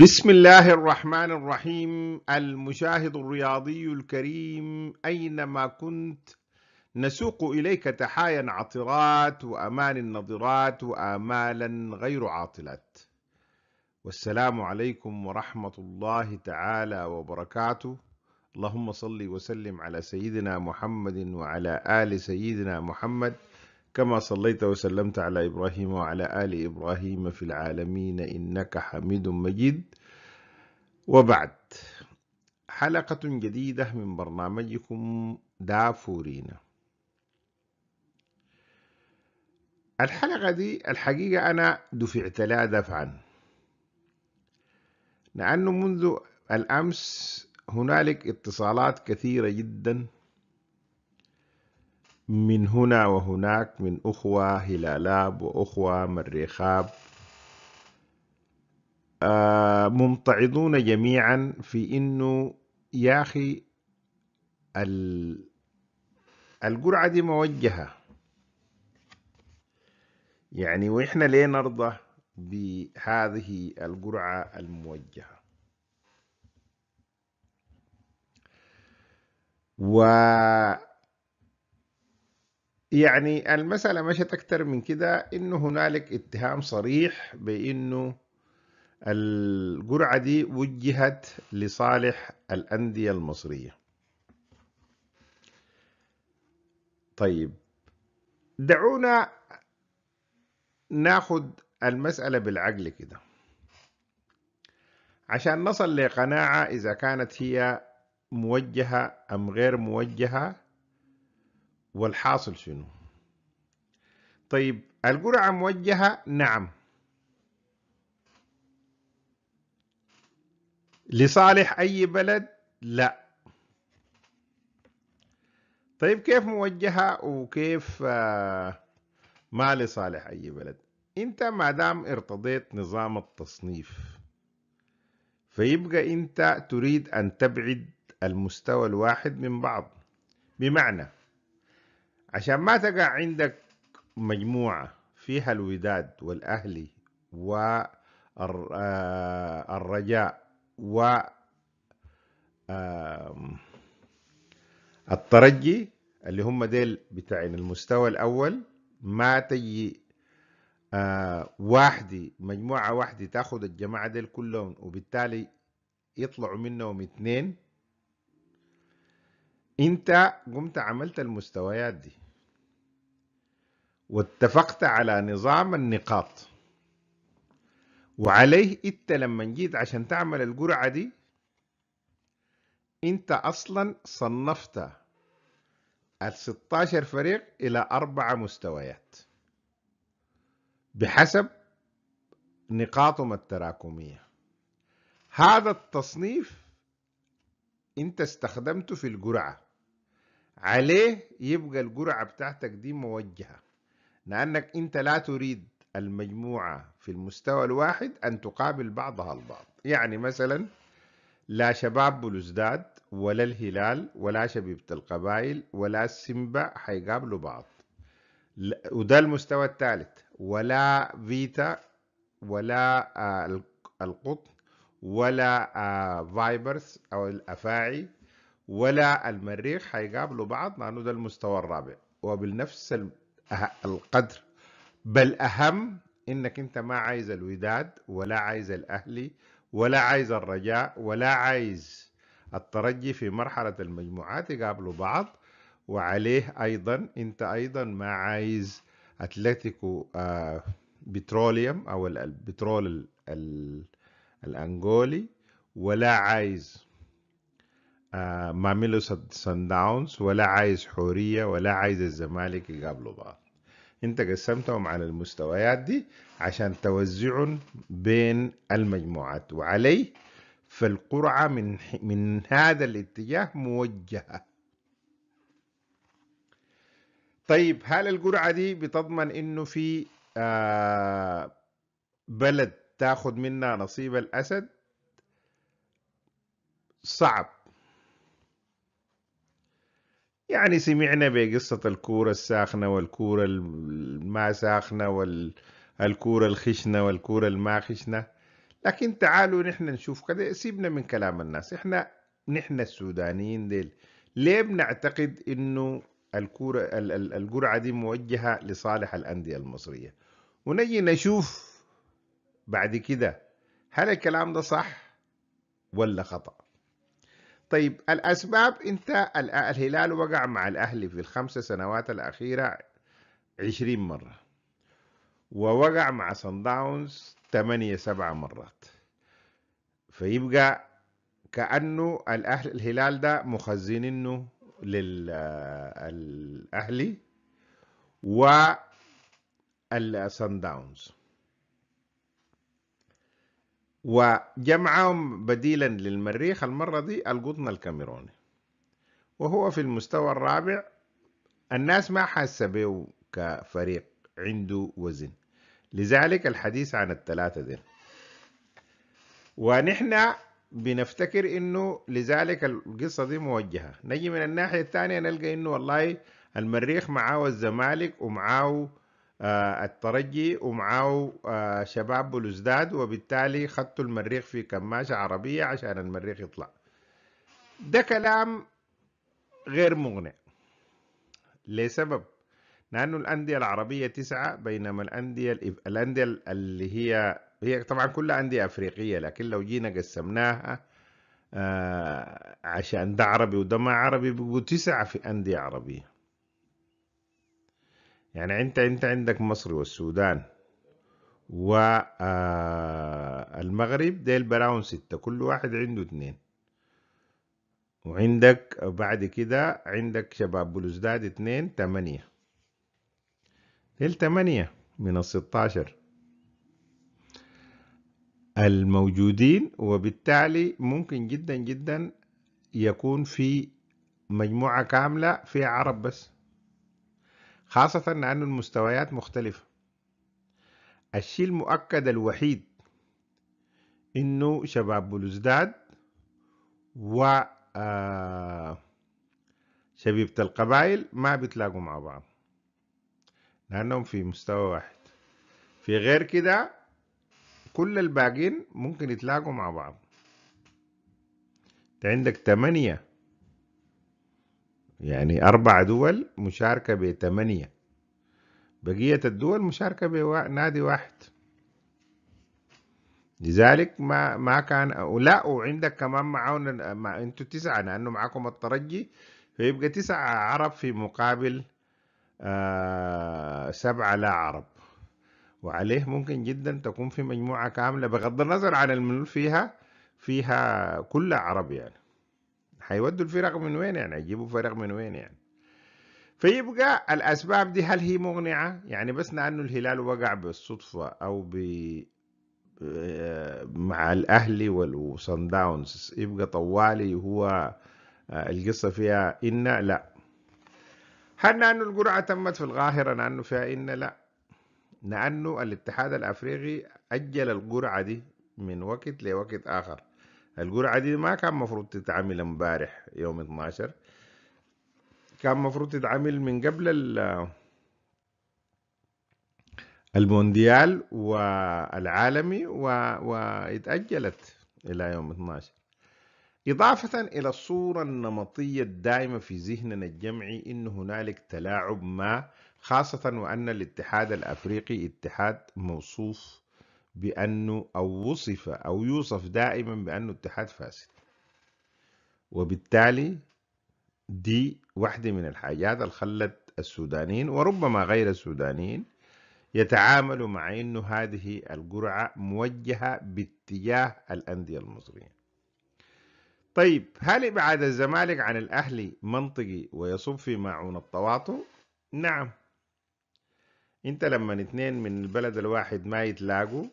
بسم الله الرحمن الرحيم المشاهد الرياضي الكريم أينما كنت نسوق إليك تحايا عطرات وأمان نضرات وآمالا غير عاطلات والسلام عليكم ورحمة الله تعالى وبركاته اللهم صل وسلم على سيدنا محمد وعلى آل سيدنا محمد كما صليت وسلمت على إبراهيم وعلى آل إبراهيم في العالمين إنك حميد مجيد وبعد حلقة جديدة من برنامجكم دافورينا الحلقة دي الحقيقة أنا دفعت لها دفعا لأنه منذ الأمس هنالك اتصالات كثيرة جدا من هنا وهناك من أخوة هلالاب وأخوة مريخاب آه، ممتعضون جميعا في إنه يا أخي القرعة دي موجهة يعني وإحنا ليه نرضى بهذه القرعة الموجهة و يعني المسألة مشت أكثر من كده إنه هنالك اتهام صريح بإنه القرعة دي وجهت لصالح الأندية المصرية طيب دعونا ناخد المسألة بالعقل كده عشان نصل لقناعة إذا كانت هي موجهة أم غير موجهة والحاصل شنو طيب القرعة موجهة نعم لصالح أي بلد لا طيب كيف موجهة وكيف آه، ما لصالح أي بلد أنت ما دام ارتضيت نظام التصنيف فيبقى أنت تريد أن تبعد المستوى الواحد من بعض بمعنى عشان ما تقع عندك مجموعة فيها الوداد والأهلي والرجاء و آه، الترجي اللي هم ديل بتاعين المستوى الأول ما تجي آه، واحدة مجموعة واحدة تاخد الجماعة ديل كلهم وبالتالي يطلعوا منهم اثنين انت قمت عملت المستويات دي واتفقت على نظام النقاط وعليه انت لما جيت عشان تعمل الجرعة دي انت اصلا صنفت ال 16 فريق الى اربع مستويات بحسب نقاطهم التراكمية هذا التصنيف انت استخدمته في الجرعة عليه يبقى الجرعة بتاعتك دي موجهة لأنك أنت لا تريد المجموعة في المستوى الواحد أن تقابل بعضها البعض يعني مثلا لا شباب بلوزداد ولا الهلال ولا شبيبة القبائل ولا سيمبا حيقابلوا بعض وده المستوى الثالث ولا فيتا ولا آه، القطن ولا آه، فايبرز أو الأفاعي ولا المريخ هيقابلوا بعض لأنه ده المستوى الرابع وبالنفس أه- القدر بل أهم إنك أنت ما عايز الوداد ولا عايز الأهلي ولا عايز الرجاء ولا عايز الترجي في مرحلة المجموعات يقابلوا بعض وعليه أيضا أنت أيضا ما عايز أتلتيكو آه بتروليوم أو البترول الأنغولي ولا عايز آه، ما عملوا سان داونز ولا عايز حوريه ولا عايز الزمالك يقابلوا بعض انت قسمتهم على المستويات دي عشان توزعهم بين المجموعات وعليه فالقرعه من من هذا الاتجاه موجهه طيب هل القرعه دي بتضمن انه في آه بلد تاخذ منها نصيب الاسد صعب يعني سمعنا بقصة الكورة الساخنة والكورة الما ساخنة والكورة الخشنة والكورة الما خشنة لكن تعالوا نحن نشوف كده سيبنا من كلام الناس احنا نحن السودانيين ديل ليه بنعتقد انه الكورة القرعة دي موجهة لصالح الأندية المصرية ونجي نشوف بعد كده هل الكلام ده صح ولا خطأ طيب الأسباب أنت الهلال وقع مع الأهلي في الخمس سنوات الأخيرة عشرين مرة ووقع مع صن داونز ثمانية سبعة مرات فيبقى كأنه الأهل الهلال ده مخزنينه للأهلي و داونز وجمعهم بديلا للمريخ المرة دي القطن الكاميروني وهو في المستوى الرابع الناس ما حاسة به كفريق عنده وزن لذلك الحديث عن الثلاثة دي ونحن بنفتكر انه لذلك القصة دي موجهة نجي من الناحية الثانية نلقى انه والله المريخ معاه الزمالك ومعاه آه، الترجي ومعه آه، شباب بلوزداد وبالتالي خطوا المريخ في كماشة عربية عشان المريخ يطلع ده كلام غير مقنع لسبب لأنه الأندية العربية تسعة بينما الأندية الأندية اللي هي هي طبعا كلها أندية أفريقية لكن لو جينا قسمناها آه، عشان ده عربي وده ما عربي بيبقوا تسعة في أندية عربية يعني انت انت عندك مصر والسودان والمغرب آه، ديل براون ستة كل واحد عنده اتنين وعندك بعد كده عندك شباب بلوزداد اتنين تمانية ديل تمانية من الستاشر الموجودين وبالتالي ممكن جدا جدا يكون في مجموعة كاملة فيها عرب بس خاصة أن المستويات مختلفة الشيء المؤكد الوحيد إنه شباب بلوزداد و آه، شبيبة القبائل ما بيتلاقوا مع بعض لأنهم في مستوى واحد في غير كده كل الباقين ممكن يتلاقوا مع بعض عندك تمانية يعني أربع دول مشاركة بثمانية بقية الدول مشاركة بنادي واحد لذلك ما ما كان لا وعندك كمان معاون مع انتوا تسعة لأنه معاكم الترجي فيبقى تسعة عرب في مقابل آه سبعة لا عرب وعليه ممكن جدا تكون في مجموعة كاملة بغض النظر عن المنول فيها فيها كل عرب يعني هيودوا الفرق من وين يعني يجيبوا فرق من وين يعني فيبقى الأسباب دي هل هي مقنعة؟ يعني بس لأنه الهلال وقع بالصدفة أو ب آه، مع الأهلي والصن داونز يبقى طوالي هو آه، القصة فيها إن لا هل لأنه القرعة تمت في القاهرة لأنه فيها إن لا لأنه الاتحاد الأفريقي أجل القرعة دي من وقت لوقت آخر القرعة دي ما كان مفروض تتعمل امبارح يوم 12 كان مفروض تتعمل من قبل المونديال والعالمي واتأجلت إلى يوم 12 إضافة إلى الصورة النمطية الدائمة في ذهننا الجمعي إن هنالك تلاعب ما خاصة وأن الاتحاد الأفريقي اتحاد موصوف بأنه أو وصف أو يوصف دائما بأنه اتحاد فاسد وبالتالي دي واحدة من الحاجات اللي خلت السودانيين وربما غير السودانيين يتعاملوا مع أنه هذه الجرعة موجهة باتجاه الأندية المصرية طيب هل ابعاد الزمالك عن الاهلي منطقي ويصب في معون التواطؤ؟ نعم انت لما اثنين من البلد الواحد ما يتلاقوا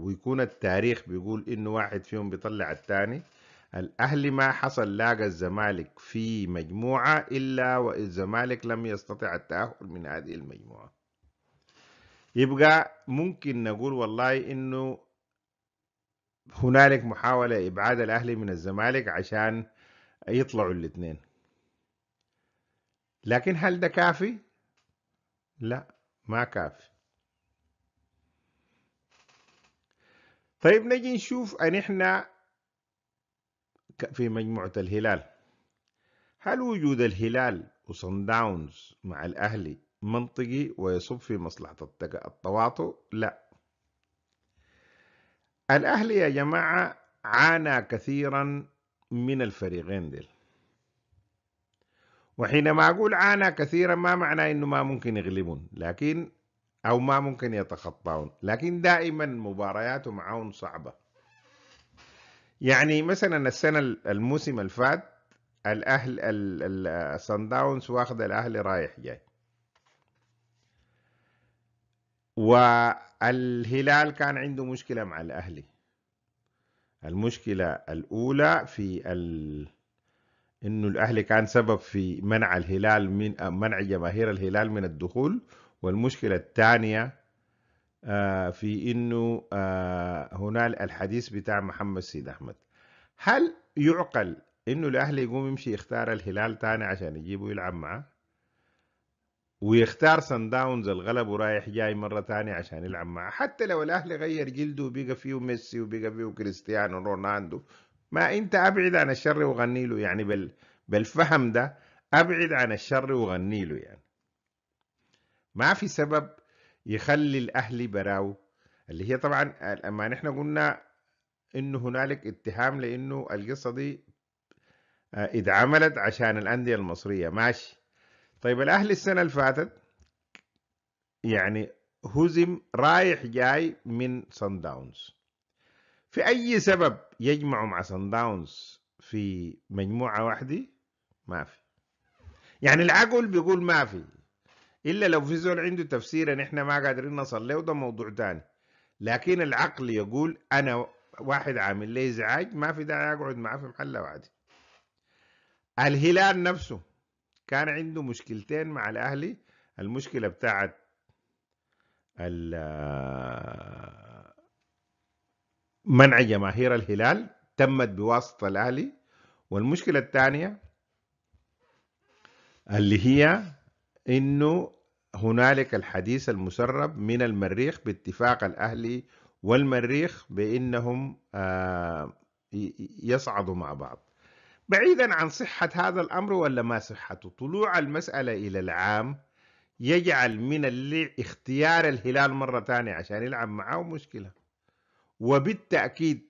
ويكون التاريخ بيقول انه واحد فيهم بيطلع الثاني الاهلي ما حصل لاقى الزمالك في مجموعه الا والزمالك لم يستطع التاهل من هذه المجموعه يبقى ممكن نقول والله انه هنالك محاوله ابعاد الاهلي من الزمالك عشان يطلعوا الاثنين لكن هل ده كافي لا ما كافي طيب نجي نشوف أن إحنا في مجموعة الهلال هل وجود الهلال وصن داونز مع الأهلي منطقي ويصب في مصلحة التواطؤ؟ لا الأهلي يا جماعة عانى كثيرا من الفريقين دل وحينما أقول عانى كثيرا ما معنى أنه ما ممكن يغلبون لكن أو ما ممكن يتخطاون لكن دائما مبارياته معاهم صعبة يعني مثلا السنة الموسم الفات الأهل الصن داونز واخد الأهل رايح جاي والهلال كان عنده مشكلة مع الأهلي المشكلة الأولى في ال... إنه الأهلي كان سبب في منع الهلال من منع جماهير الهلال من الدخول والمشكلة الثانية آه، في انه آه، هنا الحديث بتاع محمد سيد احمد هل يعقل انه الاهلي يقوم يمشي يختار الهلال تاني عشان يجيبه يلعب معاه ويختار سان داونز الغلب ورايح جاي مرة تانية عشان يلعب معاه حتى لو الأهلي غير جلده وبقى فيه ميسي وبقى فيه كريستيانو رونالدو ما أنت أبعد عن الشر وغني له يعني بال بالفهم ده أبعد عن الشر وغني له يعني ما في سبب يخلي الاهلي براو اللي هي طبعا لما نحن قلنا انه هنالك اتهام لانه القصه دي آه، اتعملت عشان الانديه المصريه ماشي طيب الاهلي السنه اللي فاتت يعني هزم رايح جاي من سان داونز في اي سبب يجمع مع سان داونز في مجموعه واحده ما في يعني العقل بيقول ما في الا لو في زول عنده تفسير ان احنا ما قادرين نصل له موضوع تاني لكن العقل يقول انا واحد عامل لي ازعاج ما في داعي اقعد معاه في محل وعدي الهلال نفسه كان عنده مشكلتين مع الاهلي المشكله بتاعت منع جماهير الهلال تمت بواسطه الاهلي والمشكله الثانيه اللي هي انه هنالك الحديث المسرب من المريخ باتفاق الاهلي والمريخ بانهم آه، يصعدوا مع بعض بعيدا عن صحة هذا الأمر ولا ما صحته طلوع المسألة إلى العام يجعل من اللي اختيار الهلال مرة ثانية عشان يلعب معاه مشكلة وبالتأكيد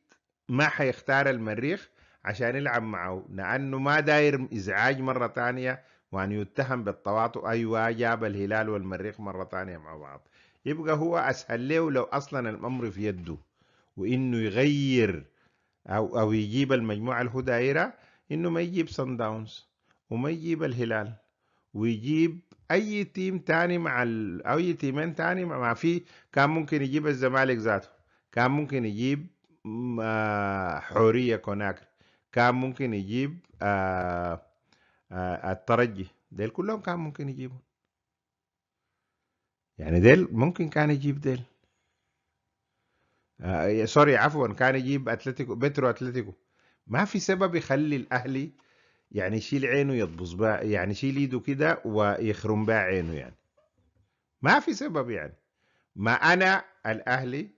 ما حيختار المريخ عشان يلعب معه لأنه ما داير إزعاج مرة ثانية وأن يتهم بالتواطؤ أيوة جاب الهلال والمريخ مرة ثانية مع بعض يبقى هو أسهل له لو أصلا الأمر في يده وإنه يغير أو أو يجيب المجموعة الهدائرة إنه ما يجيب سان داونز وما يجيب الهلال ويجيب أي تيم تاني مع ال... أي تيمين تاني مع في كان ممكن يجيب الزمالك ذاته كان ممكن يجيب آه، حورية كوناكري كان ممكن يجيب آه آه، الترجي ديل كلهم كان ممكن يجيبوا يعني ديل ممكن كان يجيب ديل آه سوري عفوا كان يجيب اتلتيكو بترو اتلتيكو ما في سبب يخلي الاهلي يعني يشيل عينه يطبز بها يعني يشيل ايده كده ويخرم بها عينه يعني ما في سبب يعني ما انا الاهلي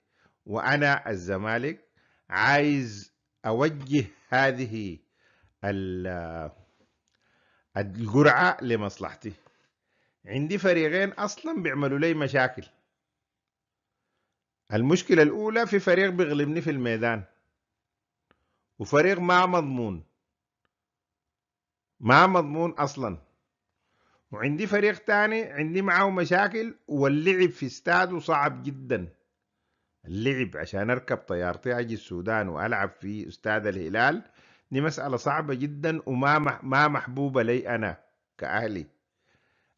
وانا الزمالك عايز اوجه هذه ال الجرعة لمصلحتي عندي فريقين أصلا بيعملوا لي مشاكل المشكلة الأولى في فريق بيغلبني في الميدان وفريق ما مضمون ما مضمون أصلا وعندي فريق تاني عندي معاه مشاكل واللعب في استاد صعب جدا اللعب عشان أركب طيارتي أجي السودان وألعب في استاد الهلال دي مسألة صعبة جدا وما ما محبوبة لي أنا كأهلي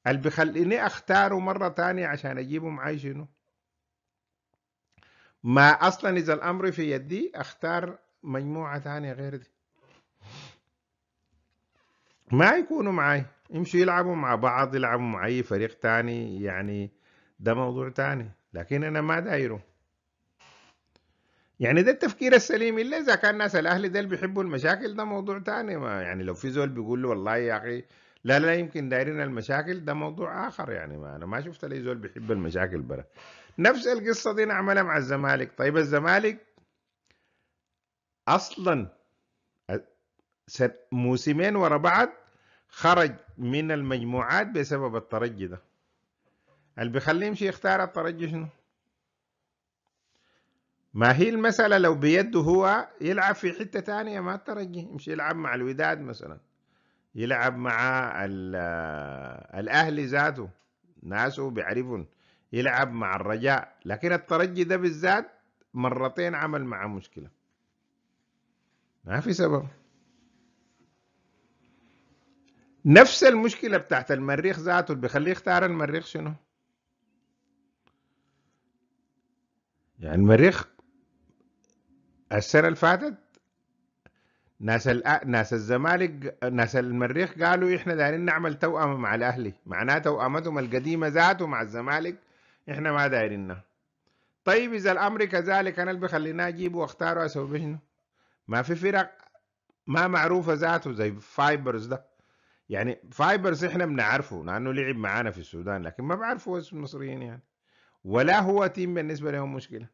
اللي بيخليني أختاره مرة تانية عشان أجيبه معاي شنو ما أصلا إذا الأمر في يدي أختار مجموعة تانية غير دي ما يكونوا معاي يمشوا يلعبوا مع بعض يلعبوا مع أي فريق تاني يعني ده موضوع تاني لكن أنا ما دايره يعني ده التفكير السليم الا اذا كان ناس الاهلي ده بيحبوا المشاكل ده موضوع تاني ما يعني لو في زول بيقول له والله يا اخي لا لا يمكن دايرين المشاكل ده موضوع اخر يعني ما انا ما شفت لي زول بيحب المشاكل برا نفس القصه دي نعملها مع الزمالك طيب الزمالك اصلا موسمين ورا بعض خرج من المجموعات بسبب الترجي ده اللي بيخليه يمشي يختار الترجي شنو ما هي المسألة لو بيده هو يلعب في حتة ثانية ما الترجي يمشي يلعب مع الوداد مثلا يلعب مع آه، الأهلي ذاته ناسه بيعرفون يلعب مع الرجاء لكن الترجي ده بالذات مرتين عمل معه مشكلة ما في سبب نفس المشكلة بتاعت المريخ ذاته اللي بيخليه يختار المريخ شنو يعني المريخ السنه اللي فاتت ناس ناس الزمالك ناس المريخ قالوا احنا دايرين نعمل توأمة مع الاهلي معناه توأمتهم القديمه ذاته مع الزمالك احنا ما دايرينها طيب اذا الامر كذلك انا اللي بخليناه اجيبه واختاره اسوي بشنو ما في فرق ما معروفه ذاته زي فايبرز ده يعني فايبرز احنا بنعرفه لانه لعب معانا في السودان لكن ما بعرفه اسم المصريين يعني ولا هو تيم بالنسبه لهم مشكله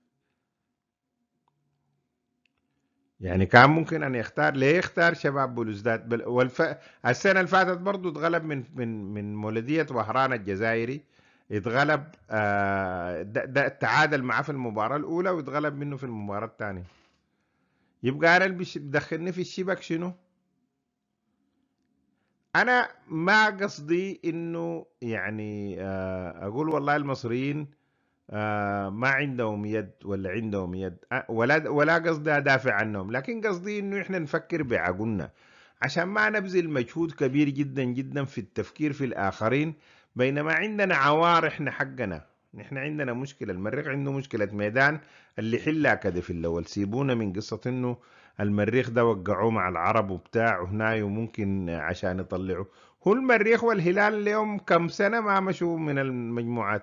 يعني كان ممكن ان يختار ليه يختار شباب بلوزداد بل والف... السنه اللي فاتت برضه اتغلب من من من مولوديه وهران الجزائري اتغلب آه ده, ده تعادل معاه في المباراه الاولى واتغلب منه في المباراه الثانيه يبقى انا اللي بدخلني في الشبك شنو؟ انا ما قصدي انه يعني آه اقول والله المصريين آه، ما عندهم يد ولا عندهم يد آه، ولا ولا قصدي ادافع عنهم لكن قصدي انه احنا نفكر بعقولنا عشان ما نبذل مجهود كبير جدا جدا في التفكير في الاخرين بينما عندنا عوار احنا حقنا نحن عندنا مشكله المريخ عنده مشكله ميدان اللي حلها كده في الاول سيبونا من قصه انه المريخ ده وقعوه مع العرب وبتاع هنا وممكن عشان يطلعوا هو المريخ والهلال اليوم كم سنه ما مشوا من المجموعات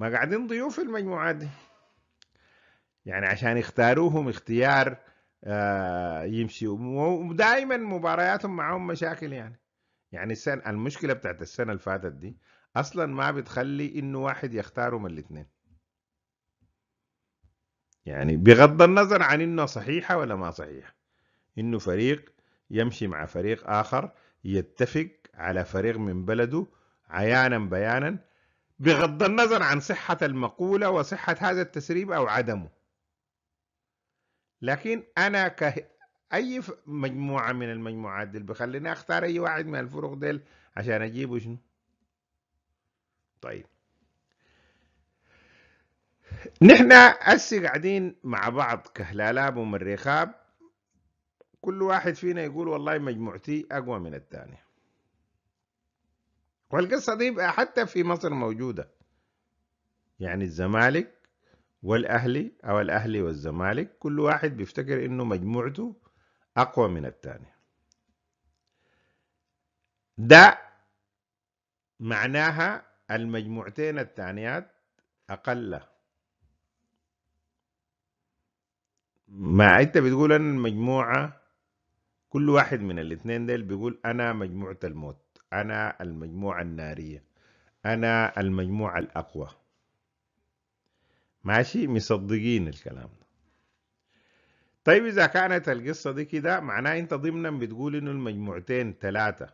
ما قاعدين ضيوف في المجموعات دي يعني عشان يختاروهم اختيار آه يمشي ودائما مبارياتهم معهم مشاكل يعني يعني السنة المشكله بتاعت السنه اللي فاتت دي اصلا ما بتخلي انه واحد يختاره من الاثنين يعني بغض النظر عن انه صحيحه ولا ما صحيحه انه فريق يمشي مع فريق اخر يتفق على فريق من بلده عيانا بيانا بغض النظر عن صحة المقولة وصحة هذا التسريب أو عدمه لكن أنا ك أي مجموعة من المجموعات دي بخليني أختار أي واحد من الفرق ديل عشان أجيبه شنو طيب نحن هسه قاعدين مع بعض كهلالاب ومريخاب كل واحد فينا يقول والله مجموعتي أقوى من الثانية والقصة دي بقى حتى في مصر موجودة يعني الزمالك والأهلي أو الأهلي والزمالك كل واحد بيفتكر إنه مجموعته أقوى من الثاني ده معناها المجموعتين الثانيات أقل ما أنت بتقول أن المجموعة كل واحد من الاثنين ديل بيقول أنا مجموعة الموت أنا المجموعة النارية أنا المجموعة الأقوى ماشي مصدقين الكلام ده طيب إذا كانت القصة دي كده معناه أنت ضمنا بتقول إنه المجموعتين ثلاثة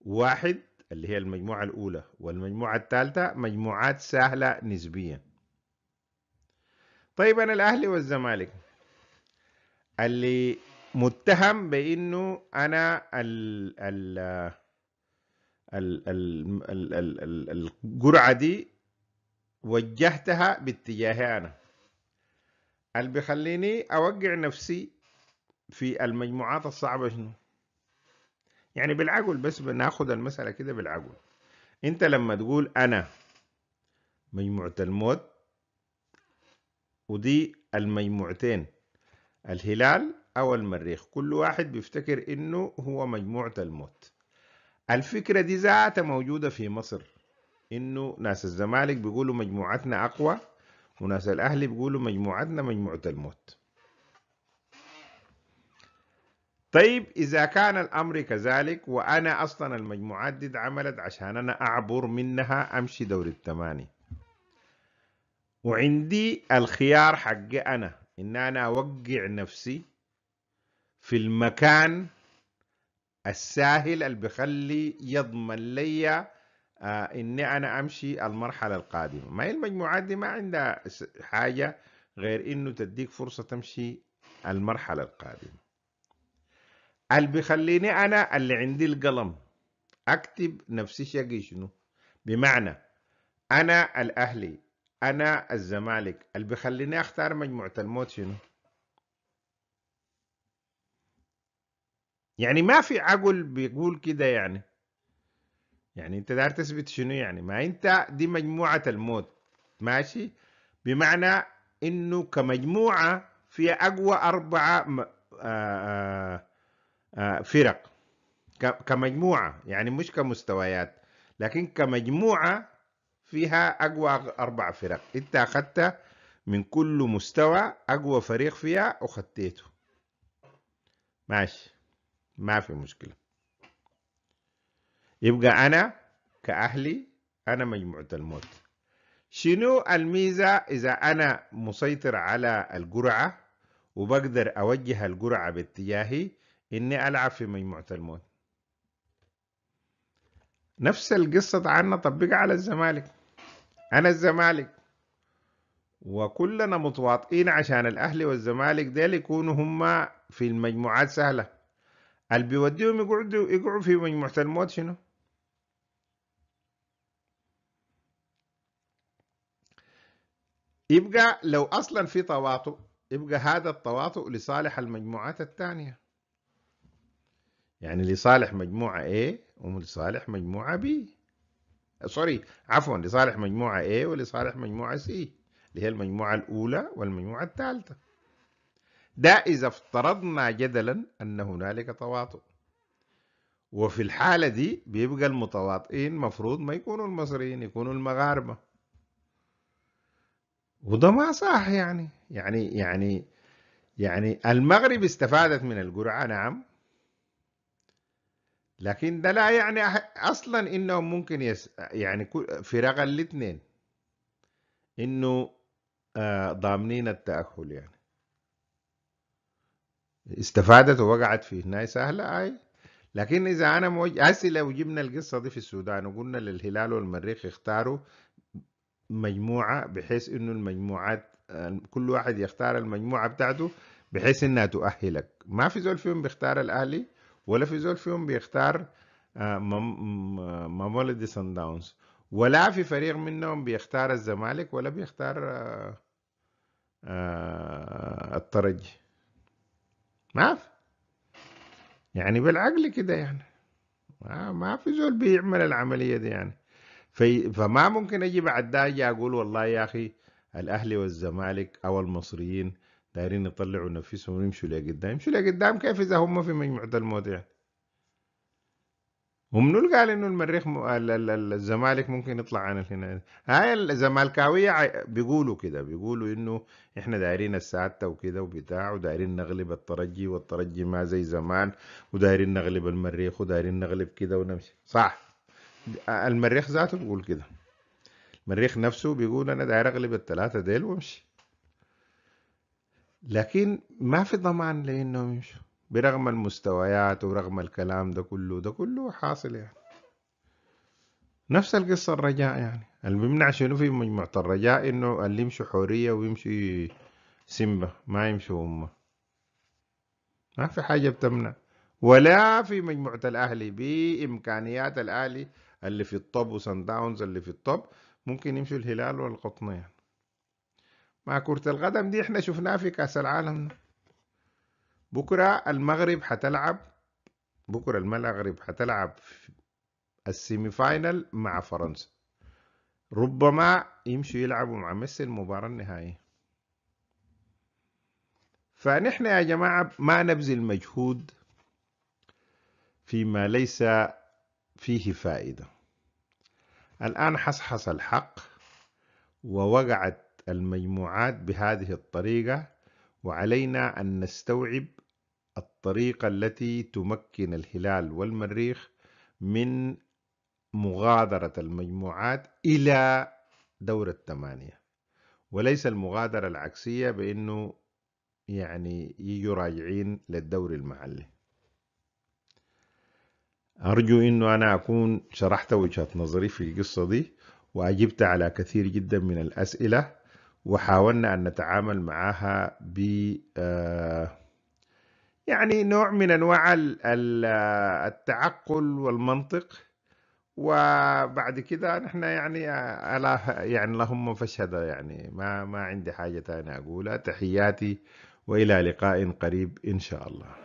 واحد اللي هي المجموعة الأولى والمجموعة الثالثة مجموعات سهلة نسبيا طيب أنا الأهلي والزمالك اللي متهم بإنه أنا ال ال الجرعة دي وجهتها باتجاهي أنا اللي بيخليني أوقع نفسي في المجموعات الصعبة شنو يعني بالعقل بس بناخد المسألة كده بالعقل انت لما تقول أنا مجموعة الموت ودي المجموعتين الهلال أو المريخ كل واحد بيفتكر إنه هو مجموعة الموت الفكرة دي ذاتها موجودة في مصر إنه ناس الزمالك بيقولوا مجموعتنا أقوى وناس الأهلي بيقولوا مجموعتنا مجموعة الموت طيب إذا كان الأمر كذلك وأنا أصلا المجموعات دي اتعملت عشان أنا أعبر منها أمشي دور الثماني وعندي الخيار حقي أنا إن أنا أوقع نفسي في المكان الساهل اللي بخلي يضمن لي آه، اني انا امشي المرحله القادمه ما هي المجموعات دي ما عندها حاجه غير انه تديك فرصه تمشي المرحله القادمه اللي بخليني انا اللي عندي القلم اكتب نفسي شقي شنو بمعنى انا الاهلي انا الزمالك اللي بخليني اختار مجموعه الموت شنو يعني ما في عقل بيقول كده يعني يعني انت داير تثبت شنو يعني ما انت دي مجموعة الموت ماشي بمعنى انه كمجموعة في اقوى اربعة آآ آآ آه، آه، آه، فرق كمجموعة يعني مش كمستويات لكن كمجموعة فيها أقوى أربع فرق أنت أخذت من كل مستوى أقوى فريق فيها وخطيته ماشي ما في مشكلة يبقى أنا كأهلي أنا مجموعة الموت شنو الميزة إذا أنا مسيطر على الجرعة وبقدر أوجه الجرعة باتجاهي إني ألعب في مجموعة الموت نفس القصة عنا طبقها على الزمالك أنا الزمالك وكلنا متواطئين عشان الأهلي والزمالك ديل يكونوا هما في المجموعات سهلة اللي بيوديهم يقعدوا يقعدوا في مجموعة الموت شنو؟ يبقى لو أصلا في تواطؤ يبقى هذا التواطؤ لصالح المجموعات الثانية يعني لصالح مجموعة A ولصالح مجموعة B سوري عفوا لصالح مجموعة A ولصالح مجموعة C اللي هي المجموعة الأولى والمجموعة الثالثة ده إذا افترضنا جدلا أن هنالك تواطؤ وفي الحالة دي بيبقى المتواطئين مفروض ما يكونوا المصريين يكونوا المغاربة وده ما صح يعني يعني يعني يعني المغرب استفادت من الجرعة نعم لكن ده لا يعني أصلا إنهم ممكن يس يعني فرق الاثنين إنه آه، ضامنين التأهل يعني استفادت ووقعت في هناي سهلة أي لكن إذا أنا موج... أسي لو جبنا القصة دي في السودان وقلنا للهلال والمريخ اختاروا مجموعة بحيث إنه المجموعات كل واحد يختار المجموعة بتاعته بحيث إنها تؤهلك ما في زول فيهم بيختار الأهلي ولا في زول فيهم بيختار آه، مامولدي سان داونز ولا في فريق منهم بيختار الزمالك ولا بيختار آه، آه، الترجي ما في يعني بالعقل كده يعني ما, ما في زول بيعمل العملية دي يعني في فما ممكن اجي بعد ده اجي اقول والله يا اخي الاهلي والزمالك او المصريين دايرين يطلعوا نفسهم ويمشوا لقدام يمشوا لقدام كيف اذا هم في مجموعة الموت يعني ومنو اللي قال انه المريخ م... الزمالك ممكن يطلع عن هنا هاي الزمالكاويه بيقولوا كده بيقولوا انه احنا دايرين السادة وكده وبتاع ودايرين نغلب الترجي والترجي ما زي زمان ودايرين نغلب المريخ ودايرين نغلب كده ونمشي صح المريخ ذاته بيقول كده المريخ نفسه بيقول انا داير اغلب الثلاثه ديل وامشي لكن ما في ضمان لانهم يمشوا برغم المستويات ورغم الكلام ده كله ده كله حاصل يعني نفس القصة الرجاء يعني اللي بيمنع شنو في مجموعة الرجاء انه اللي يمشوا حورية ويمشي سيمبا ما يمشوا هما ما في حاجة بتمنع ولا في مجموعة الأهلي بإمكانيات الأهلي اللي في الطب وسان داونز اللي في الطب ممكن يمشوا الهلال والقطنية مع كرة القدم دي احنا شفناها في كأس العالم بكرة المغرب حتلعب بكرة المغرب حتلعب السيمي فاينل مع فرنسا ربما يمشوا يلعبوا مع ميسي المباراة النهائية فنحن يا جماعة ما نبذل مجهود فيما ليس فيه فائدة الآن حصحص الحق ووقعت المجموعات بهذه الطريقة وعلينا أن نستوعب الطريقة التي تمكن الهلال والمريخ من مغادرة المجموعات إلى دور الثمانية وليس المغادرة العكسية بأنه يعني يجوا راجعين للدوري المحلي أرجو أنه أنا أكون شرحت وجهة نظري في القصة دي وأجبت على كثير جدا من الأسئلة وحاولنا أن نتعامل معها ب آه يعني نوع من أنواع التعقُّل والمنطق، وبعد كده نحن يعني ألا يعني اللهم فاشهد يعني ما ما عندي حاجة ثانيه أقولها، تحياتي وإلى لقاء قريب إن شاء الله.